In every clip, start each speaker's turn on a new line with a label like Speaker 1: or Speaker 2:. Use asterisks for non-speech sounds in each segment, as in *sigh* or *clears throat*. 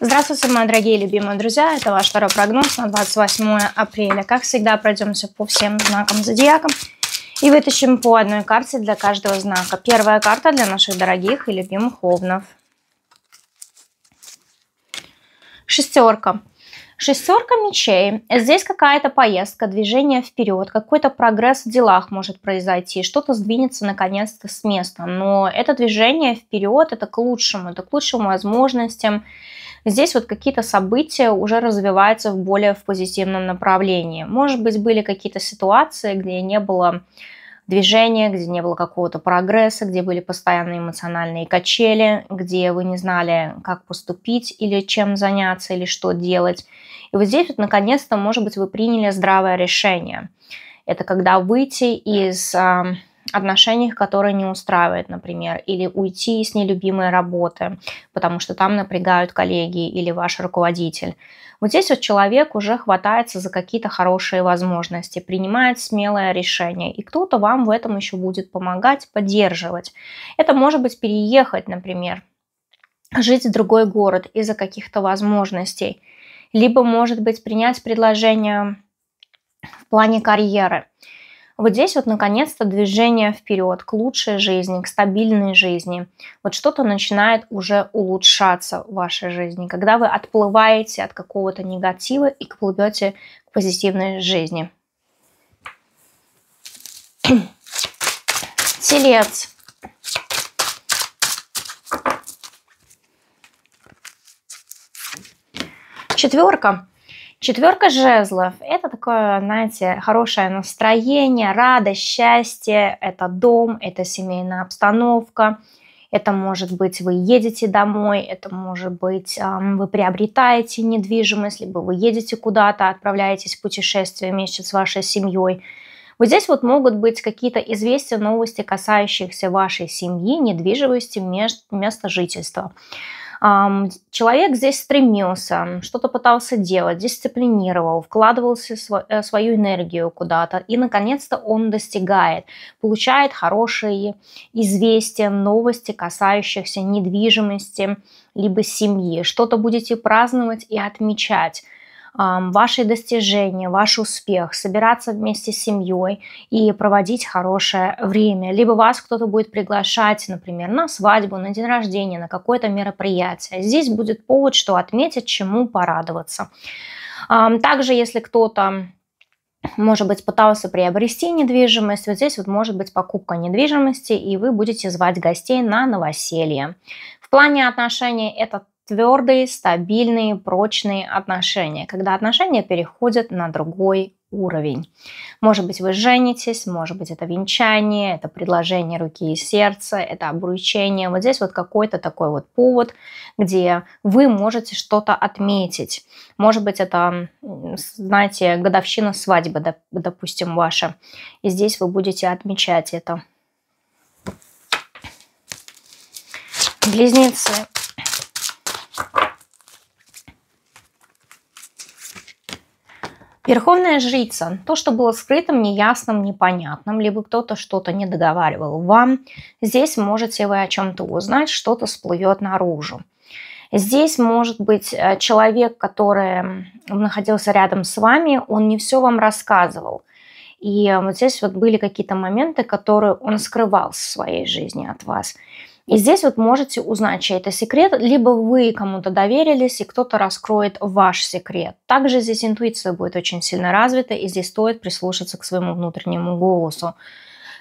Speaker 1: Здравствуйте, мои дорогие и любимые друзья. Это ваш второй прогноз на 28 апреля. Как всегда, пройдемся по всем знакам зодиака и вытащим по одной карте для каждого знака. Первая карта для наших дорогих и любимых овнов. Шестерка. Шестерка мечей. Здесь какая-то поездка, движение вперед, какой-то прогресс в делах может произойти, что-то сдвинется наконец-то с места. Но это движение вперед, это к лучшему, это к лучшим возможностям, Здесь вот какие-то события уже развиваются в более в позитивном направлении. Может быть, были какие-то ситуации, где не было движения, где не было какого-то прогресса, где были постоянные эмоциональные качели, где вы не знали, как поступить или чем заняться, или что делать. И вот здесь вот, наконец-то, может быть, вы приняли здравое решение. Это когда выйти из а, отношениях, которые не устраивают, например, или уйти с нелюбимой работы, потому что там напрягают коллеги или ваш руководитель. Вот здесь вот человек уже хватается за какие-то хорошие возможности, принимает смелое решение, и кто-то вам в этом еще будет помогать, поддерживать. Это может быть переехать, например, жить в другой город из-за каких-то возможностей, либо, может быть, принять предложение в плане карьеры – вот здесь вот наконец-то движение вперед, к лучшей жизни, к стабильной жизни. Вот что-то начинает уже улучшаться в вашей жизни, когда вы отплываете от какого-то негатива и плывете к позитивной жизни. *clears throat* Телец. Четверка Четверка жезлов – это такое, знаете, хорошее настроение, радость, счастье. Это дом, это семейная обстановка. Это может быть вы едете домой, это может быть вы приобретаете недвижимость, либо вы едете куда-то, отправляетесь в путешествие вместе с вашей семьей. Вот здесь вот могут быть какие-то известия, новости, касающиеся вашей семьи, недвижимости, места жительства. Человек здесь стремился, что-то пытался делать, дисциплинировал, вкладывался э, свою энергию куда-то, и, наконец-то, он достигает, получает хорошие известия, новости, касающиеся недвижимости, либо семьи. Что-то будете праздновать и отмечать – ваши достижения, ваш успех, собираться вместе с семьей и проводить хорошее время. Либо вас кто-то будет приглашать, например, на свадьбу, на день рождения, на какое-то мероприятие. Здесь будет повод, что отметить, чему порадоваться. Также, если кто-то может быть, пытался приобрести недвижимость. Вот здесь вот может быть покупка недвижимости, и вы будете звать гостей на новоселье. В плане отношений это твердые, стабильные, прочные отношения, когда отношения переходят на другой уровень. Может быть, вы женитесь, может быть, это венчание, это предложение руки и сердца, это обручение. Вот здесь вот какой-то такой вот повод, где вы можете что-то отметить. Может быть, это, знаете, годовщина свадьбы, допустим, ваша. И здесь вы будете отмечать это. Близнецы Верховная жрица. То, что было скрытым, неясным, непонятным, либо кто-то что-то не договаривал вам, здесь можете вы о чем-то узнать, что-то всплывет наружу. Здесь может быть э, человек, который находился рядом с вами, он не все вам рассказывал. И э, вот здесь вот были какие-то моменты, которые он скрывал в своей жизни от вас. И здесь вот можете узнать чей это секрет, либо вы кому-то доверились, и кто-то раскроет ваш секрет. Также здесь интуиция будет очень сильно развита, и здесь стоит прислушаться к своему внутреннему голосу.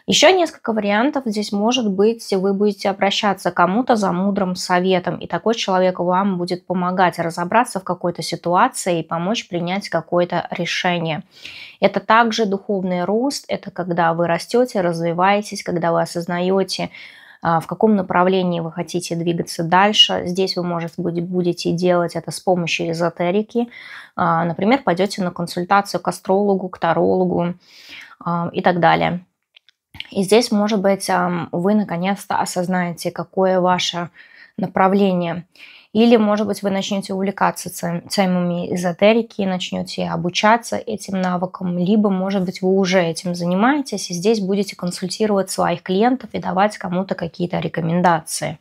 Speaker 1: Еще несколько вариантов. Здесь может быть, вы будете обращаться к кому-то за мудрым советом, и такой человек вам будет помогать разобраться в какой-то ситуации и помочь принять какое-то решение. Это также духовный рост, это когда вы растете, развиваетесь, когда вы осознаете а, в каком направлении вы хотите двигаться дальше. Здесь вы, может быть, будете делать это с помощью эзотерики. А, например, пойдете на консультацию к астрологу, к тарологу а, и так далее. И здесь, может быть, вы наконец-то осознаете, какое ваше направление. Или, может быть, вы начнете увлекаться темами эзотерики, начнете обучаться этим навыкам, либо, может быть, вы уже этим занимаетесь и здесь будете консультировать своих клиентов и давать кому-то какие-то рекомендации.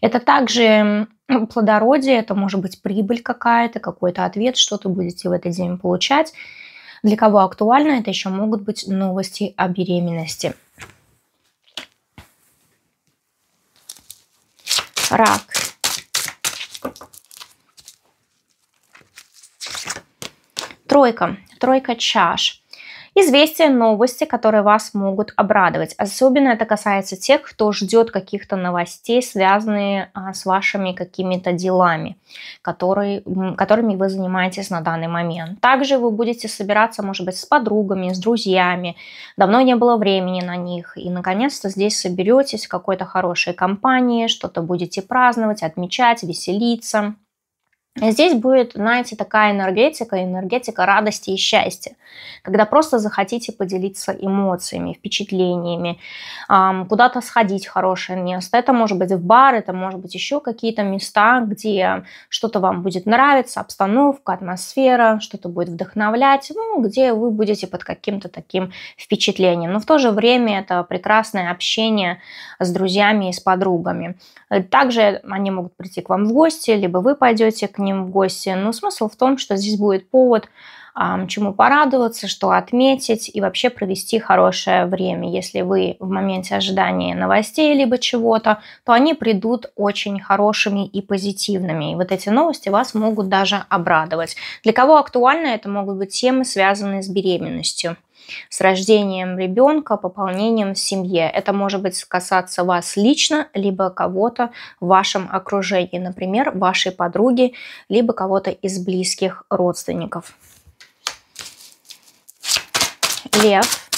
Speaker 1: Это также плодородие, это может быть прибыль какая-то, какой-то ответ, что ты будете в этот день получать. Для кого актуально, это еще могут быть новости о беременности. Рак. Тройка. Тройка чаш. Известия, новости, которые вас могут обрадовать. Особенно это касается тех, кто ждет каких-то новостей, связанные а, с вашими какими-то делами, которые, которыми вы занимаетесь на данный момент. Также вы будете собираться, может быть, с подругами, с друзьями. Давно не было времени на них. И, наконец-то, здесь соберетесь в какой-то хорошей компании, что-то будете праздновать, отмечать, веселиться. Здесь будет, знаете, такая энергетика, энергетика радости и счастья, когда просто захотите поделиться эмоциями, впечатлениями, куда-то сходить в хорошее место. Это может быть в бар, это может быть еще какие-то места, где что-то вам будет нравиться, обстановка, атмосфера, что-то будет вдохновлять, ну, где вы будете под каким-то таким впечатлением. Но в то же время это прекрасное общение с друзьями и с подругами. Также они могут прийти к вам в гости, либо вы пойдете к ним в гости. Но смысл в том, что здесь будет повод чему порадоваться, что отметить и вообще провести хорошее время. Если вы в моменте ожидания новостей либо чего-то, то они придут очень хорошими и позитивными. И вот эти новости вас могут даже обрадовать. Для кого актуально, это могут быть темы, связанные с беременностью с рождением ребенка, пополнением в семье. Это может быть касаться вас лично, либо кого-то в вашем окружении, например, вашей подруги, либо кого-то из близких родственников. Лев.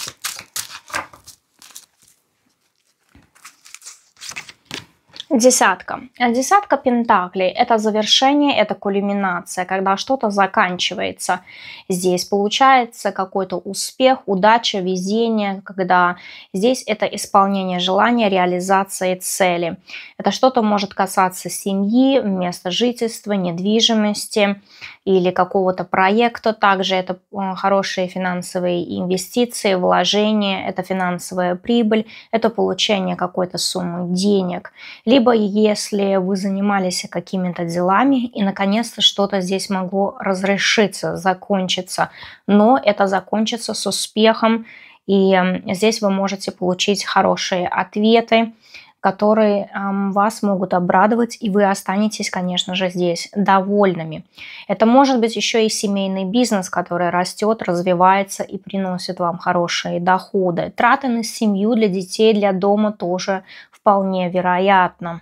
Speaker 1: Десятка. Десятка пентаклей – это завершение, это кульминация, когда что-то заканчивается. Здесь получается какой-то успех, удача, везение, когда здесь это исполнение желания, реализация цели. Это что-то может касаться семьи, места жительства, недвижимости или какого-то проекта. Также это э, хорошие финансовые инвестиции, вложения, это финансовая прибыль, это получение какой-то суммы денег. Либо либо если вы занимались какими-то делами и наконец-то что-то здесь могло разрешиться, закончиться, но это закончится с успехом, и здесь вы можете получить хорошие ответы, которые эм, вас могут обрадовать, и вы останетесь, конечно же, здесь довольными. Это может быть еще и семейный бизнес, который растет, развивается и приносит вам хорошие доходы. Траты на семью, для детей, для дома тоже вполне вероятно.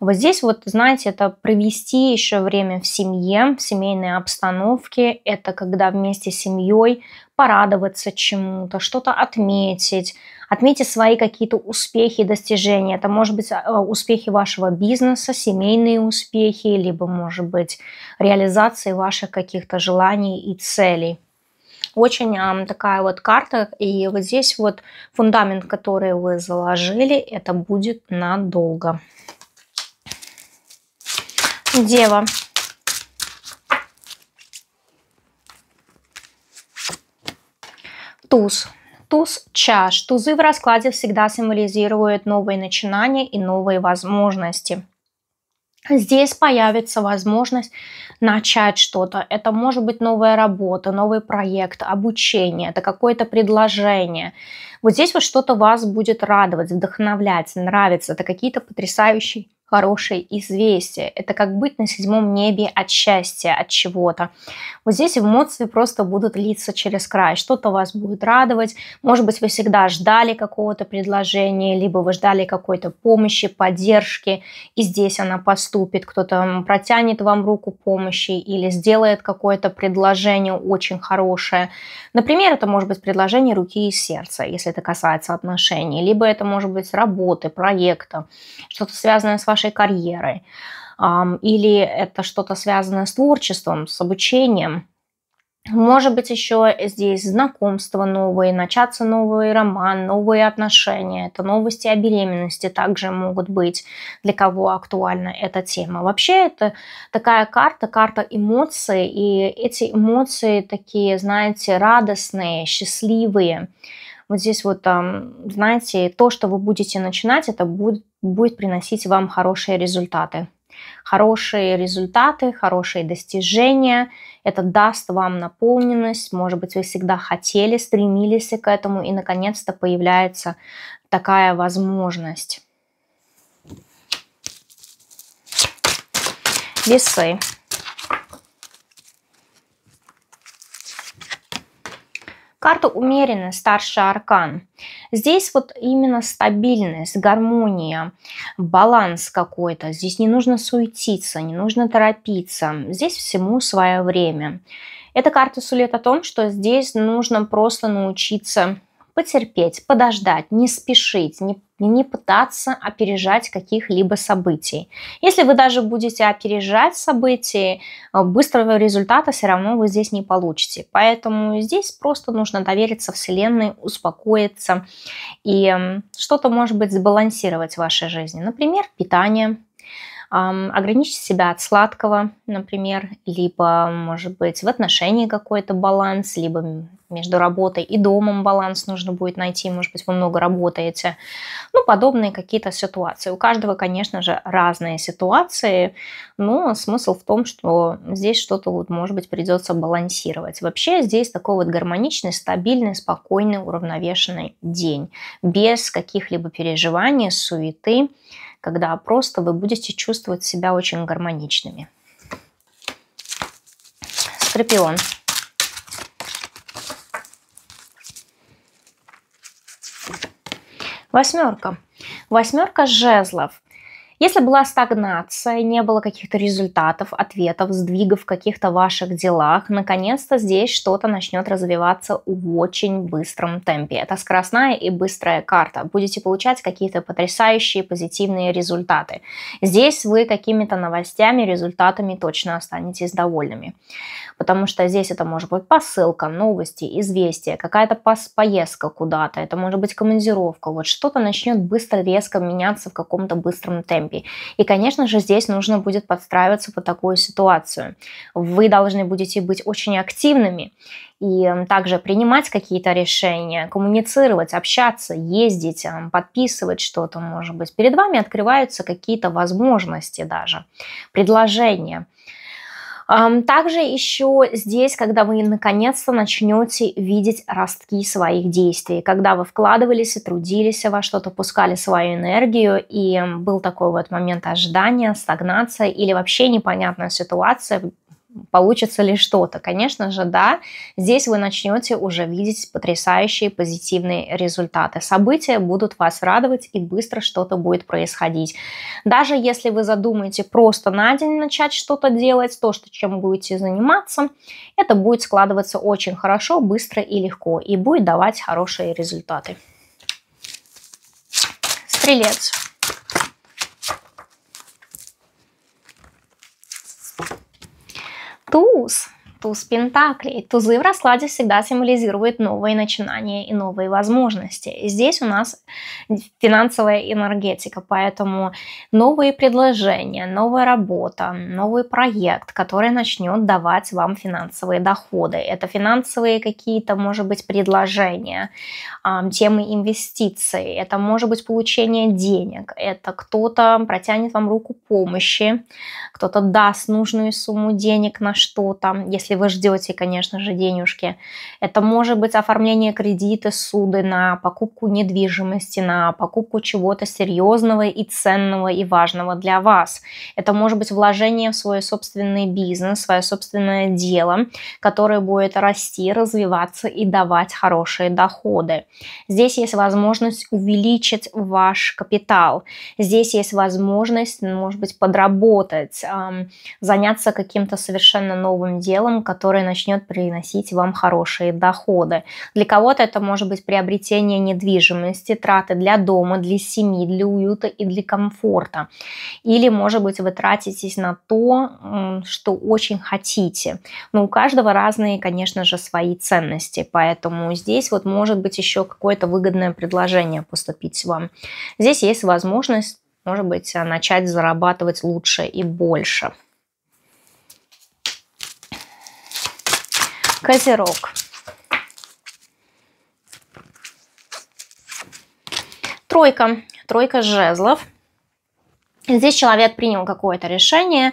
Speaker 1: Вот здесь вот, знаете, это провести еще время в семье, в семейной обстановке. Это когда вместе с семьей порадоваться чему-то, что-то отметить. Отметьте свои какие-то успехи достижения. Это может быть а, успехи вашего бизнеса, семейные успехи, либо, может быть, реализации ваших каких-то желаний и целей очень э, такая вот карта, и вот здесь вот фундамент, который вы заложили, это будет надолго. Дева. Туз. Туз чаш. Тузы в раскладе всегда символизируют новые начинания и новые возможности. Здесь появится возможность начать что-то. Это может быть новая работа, новый проект, обучение, это какое-то предложение. Вот здесь вот что-то вас будет радовать, вдохновлять, нравиться. Это какие-то потрясающие хорошее известие. Это как быть на седьмом небе от счастья, от чего-то. Вот здесь эмоции просто будут литься через край. Что-то вас будет радовать. Может быть, вы всегда ждали какого-то предложения, либо вы ждали какой-то помощи, поддержки, и здесь она поступит. Кто-то протянет вам руку помощи или сделает какое-то предложение очень хорошее. Например, это может быть предложение руки и сердца, если это касается отношений. Либо это может быть работы, проекта, что-то связанное с вашей вашей карьерой, или это что-то связанное с творчеством, с обучением. Может быть, еще здесь знакомства новые, начаться новый роман, новые отношения. Это новости о беременности также могут быть, для кого актуальна эта тема. Вообще, это такая карта, карта эмоций. И эти эмоции такие, знаете, радостные, счастливые. Вот здесь вот, знаете, то, что вы будете начинать, это будет будет приносить вам хорошие результаты. Хорошие результаты, хорошие достижения, это даст вам наполненность, может быть, вы всегда хотели, стремились к этому, и наконец-то появляется такая возможность. Весы. Карта умеренная, старший аркан. Здесь вот именно стабильность, гармония, баланс какой-то. Здесь не нужно суетиться, не нужно торопиться. Здесь всему свое время. Эта карта сулит о том, что здесь нужно просто научиться потерпеть, подождать, не спешить, не, не пытаться опережать каких-либо событий. Если вы даже будете опережать события, э, быстрого результата все равно вы здесь не получите. Поэтому здесь просто нужно довериться Вселенной, успокоиться и что-то, может быть, сбалансировать в вашей жизни. Например, питание, ограничить себя от сладкого, например, либо, может быть, в отношении какой-то баланс, либо между работой и домом баланс нужно будет найти, может быть, вы много работаете. Ну, подобные какие-то ситуации. У каждого, конечно же, разные ситуации, но смысл в том, что здесь что-то, вот, может быть, придется балансировать. Вообще здесь такой вот гармоничный, стабильный, спокойный, уравновешенный день, без каких-либо переживаний, суеты, когда просто вы будете чувствовать себя очень гармоничными. Скорпион. Восьмерка. Восьмерка жезлов если была стагнация, не было каких-то результатов, ответов, сдвигов в каких-то ваших делах, наконец-то здесь что-то начнет развиваться в очень быстром темпе. Это скоростная и быстрая карта. Будете получать какие-то потрясающие позитивные результаты. Здесь вы какими-то новостями, результатами точно останетесь довольными. Потому что здесь это может быть посылка, новости, известия, какая-то поездка куда-то, это может быть командировка. Вот что-то начнет быстро, резко меняться в каком-то быстром темпе темпе. И, конечно же, здесь нужно будет подстраиваться под такую ситуацию. Вы должны будете быть очень активными и также принимать какие-то решения, коммуницировать, общаться, ездить, подписывать что-то, может быть. Перед вами открываются какие-то возможности даже, предложения. Также еще здесь, когда вы наконец-то начнете видеть ростки своих действий, когда вы вкладывались и трудились во что-то, пускали свою энергию, и был такой вот момент ожидания, стагнация или вообще непонятная ситуация, получится ли что-то. Конечно же, да, здесь вы начнете уже видеть потрясающие позитивные результаты. События будут вас радовать и быстро что-то будет происходить. Даже если вы задумаете просто на день начать что-то делать, то, что чем будете заниматься, это будет складываться очень хорошо, быстро и легко и будет давать хорошие результаты. Стрелец. tools туз Пентаклей. Тузы в раскладе всегда символизируют новые начинания и новые возможности. здесь у нас финансовая энергетика, поэтому новые предложения, новая работа, новый проект, который начнет давать вам финансовые доходы. Это финансовые какие-то, может быть, предложения, а, темы инвестиций, это может быть получение денег, это кто-то протянет вам руку помощи, кто-то даст нужную сумму денег на что-то, если если вы ждете, конечно же, денежки. Это может быть оформление кредита, суды на покупку недвижимости, на покупку чего-то серьезного и ценного и важного для вас. Это может быть вложение в свой собственный бизнес, свое собственное дело, которое будет расти, развиваться и давать хорошие доходы. Здесь есть возможность увеличить ваш капитал. Здесь есть возможность, может быть, подработать, заняться каким-то совершенно новым делом, который начнет приносить вам хорошие доходы. Для кого-то это может быть приобретение недвижимости, траты для дома, для семьи, для уюта и для комфорта. Или, может быть, вы тратитесь на то, что очень хотите. Но у каждого разные, конечно же, свои ценности, поэтому здесь вот может быть еще какое-то выгодное предложение поступить вам. Здесь есть возможность, может быть, а, начать зарабатывать лучше и больше. Козерог. Тройка. Тройка жезлов. Здесь человек принял какое-то решение,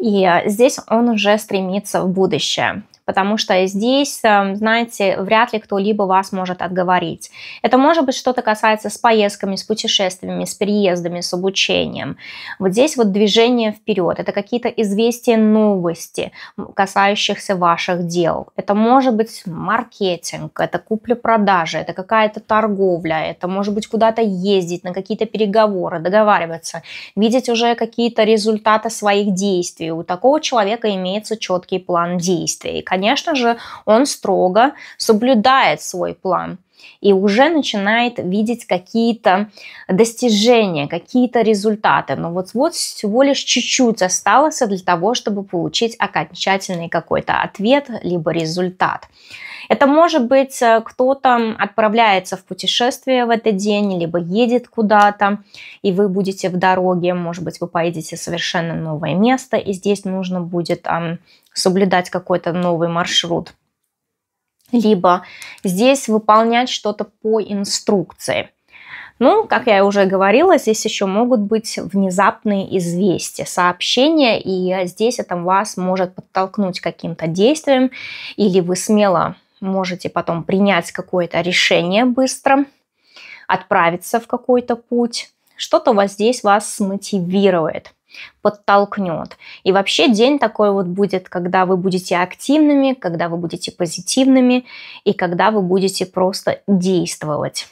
Speaker 1: и здесь он уже стремится в будущее потому что здесь, эм, знаете, вряд ли кто-либо вас может отговорить. Это может быть что-то касается с поездками, с путешествиями, с переездами, с обучением. Вот здесь вот движение вперед, это какие-то известия, новости, касающихся ваших дел. Это может быть маркетинг, это купля-продажа, это какая-то торговля, это может быть куда-то ездить, на какие-то переговоры, договариваться, видеть уже какие-то результаты своих действий. У такого человека имеется четкий план действий конечно же, он строго соблюдает свой план и уже начинает видеть какие-то достижения, какие-то результаты. Но вот, вот всего лишь чуть-чуть осталось для того, чтобы получить окончательный какой-то ответ, либо результат. Это может быть э, кто-то отправляется в путешествие в этот день, либо едет куда-то, и вы будете в дороге, может быть, вы поедете в совершенно новое место, и здесь нужно будет соблюдать какой-то новый маршрут либо здесь выполнять что-то по инструкции. Ну, как я уже говорила, здесь еще могут быть внезапные известия, сообщения, и здесь это вас может подтолкнуть каким-то действием, или вы смело можете потом принять какое-то решение быстро, отправиться в какой-то путь. Что-то вас здесь вас смотивирует подтолкнет. И вообще день такой вот будет, когда вы будете активными, когда вы будете позитивными и когда вы будете просто действовать.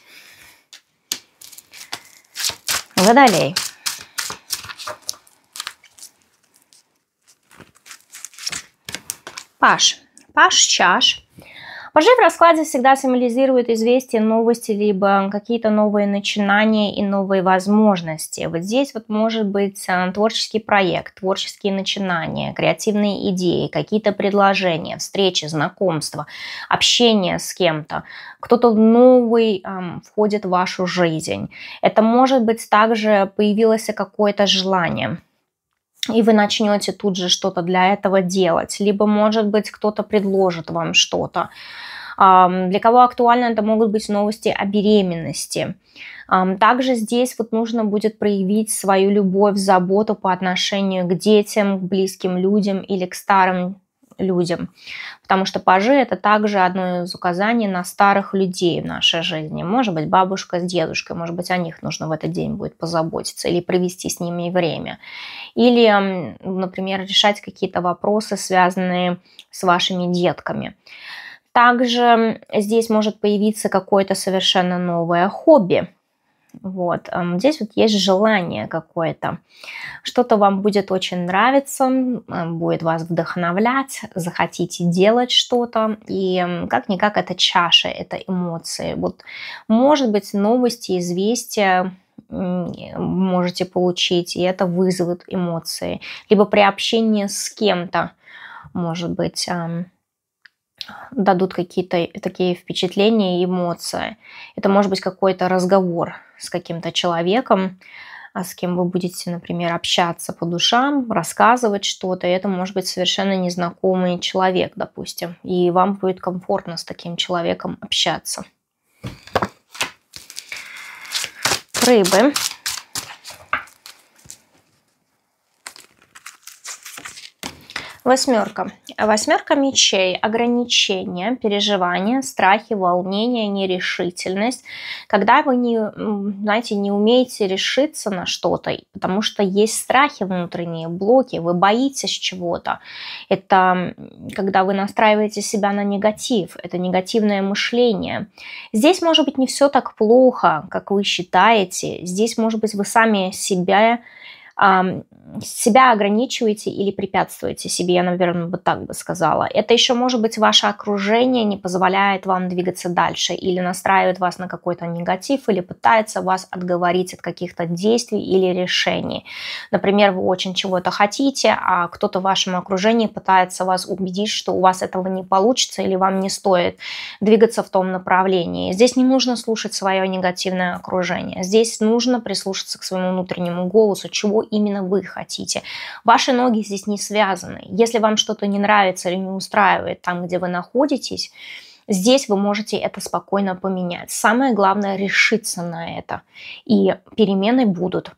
Speaker 1: Водолей. Паш. Паш чаш Пажи в раскладе всегда символизируют известие, новости, либо какие-то новые начинания и новые возможности. Вот здесь вот может быть э, творческий проект, творческие начинания, креативные идеи, какие-то предложения, встречи, знакомства, общение с кем-то. Кто-то новый эм, входит в вашу жизнь. Это может быть также появилось какое-то желание и вы начнете тут же что-то для этого делать, либо, может быть, кто-то предложит вам что-то. Для кого актуально, это могут быть новости о беременности. Также здесь вот нужно будет проявить свою любовь, заботу по отношению к детям, к близким людям или к старым людям. Потому что пажи – это также одно из указаний на старых людей в нашей жизни. Может быть, бабушка с дедушкой, может быть, о них нужно в этот день будет позаботиться или провести с ними время. Или, например, решать какие-то вопросы, связанные с вашими детками. Также здесь может появиться какое-то совершенно новое хобби – вот. Здесь вот есть желание какое-то. Что-то вам будет очень нравиться, будет вас вдохновлять, захотите делать что-то. И как-никак это чаша, это эмоции. Вот, может быть, новости, известия, можете получить, и это вызовет эмоции. Либо при общении с кем-то, может быть, дадут какие-то такие впечатления и эмоции. Это может быть какой-то разговор с каким-то человеком, а с кем вы будете, например, общаться по душам, рассказывать что-то. Это может быть совершенно незнакомый человек, допустим, и вам будет комфортно с таким человеком общаться. Рыбы. Восьмерка. Восьмерка мечей. Ограничения, переживания, страхи, волнения, нерешительность. Когда вы не, знаете, не умеете решиться на что-то, потому что есть страхи внутренние, блоки, вы боитесь чего-то. Это когда вы настраиваете себя на негатив, это негативное мышление. Здесь, может быть, не все так плохо, как вы считаете. Здесь, может быть, вы сами себя себя ограничиваете или препятствуете себе, я, наверное, бы так бы сказала. Это еще, может быть, ваше окружение не позволяет вам двигаться дальше или настраивает вас на какой-то негатив или пытается вас отговорить от каких-то действий или решений. Например, вы очень чего-то хотите, а кто-то в вашем окружении пытается вас убедить, что у вас этого не получится или вам не стоит двигаться в том направлении. Здесь не нужно слушать свое негативное окружение. Здесь нужно прислушаться к своему внутреннему голосу, чего именно вы хотите. Ваши ноги здесь не связаны. Если вам что-то не нравится или не устраивает там, где вы находитесь, Здесь вы можете это спокойно поменять. Самое главное решиться на это. И перемены будут.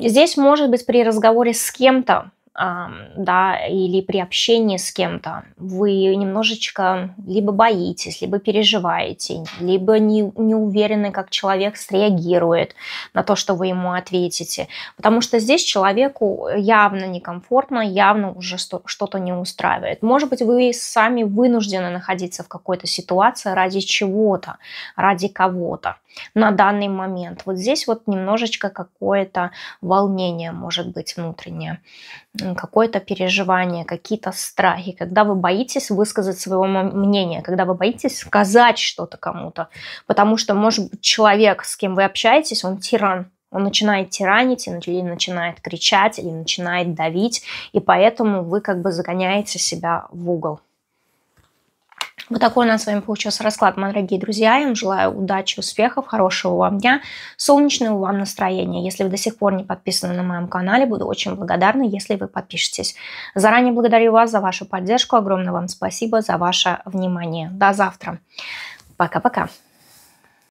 Speaker 1: Здесь, может быть, при разговоре с кем-то да, или при общении с кем-то вы немножечко либо боитесь, либо переживаете, либо не, не уверены, как человек среагирует на то, что вы ему ответите. Потому что здесь человеку явно некомфортно, явно уже что-то не устраивает. Может быть, вы сами вынуждены находиться в какой-то ситуации ради чего-то, ради кого-то на данный момент. Вот здесь вот немножечко какое-то волнение может быть внутреннее какое-то переживание, какие-то страхи, когда вы боитесь высказать своего мнения, когда вы боитесь сказать что-то кому-то, потому что, может быть, человек, с кем вы общаетесь, он тиран, он начинает тиранить или начинает кричать, или начинает давить, и поэтому вы как бы загоняете себя в угол. Вот такой у нас с вами получился расклад, мои дорогие друзья. Я вам желаю удачи, успехов, хорошего вам дня, солнечного вам настроения. Если вы до сих пор не подписаны на моем канале, буду очень благодарна, если вы подпишетесь. Заранее благодарю вас за вашу поддержку. Огромное вам спасибо за ваше внимание. До завтра. Пока-пока.